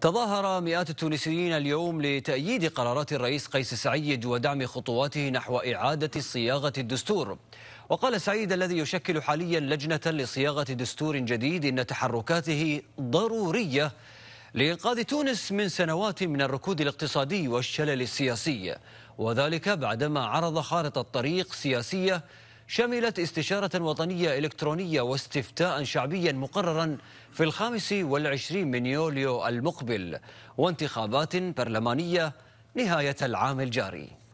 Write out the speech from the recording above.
تظاهر مئات التونسيين اليوم لتأييد قرارات الرئيس قيس سعيد ودعم خطواته نحو إعادة صياغة الدستور وقال سعيد الذي يشكل حاليا لجنة لصياغة دستور جديد إن تحركاته ضرورية لإنقاذ تونس من سنوات من الركود الاقتصادي والشلل السياسي وذلك بعدما عرض خارطة طريق سياسية شملت استشارة وطنية إلكترونية واستفتاء شعبيا مقررا في الخامس والعشرين من يوليو المقبل وانتخابات برلمانية نهاية العام الجاري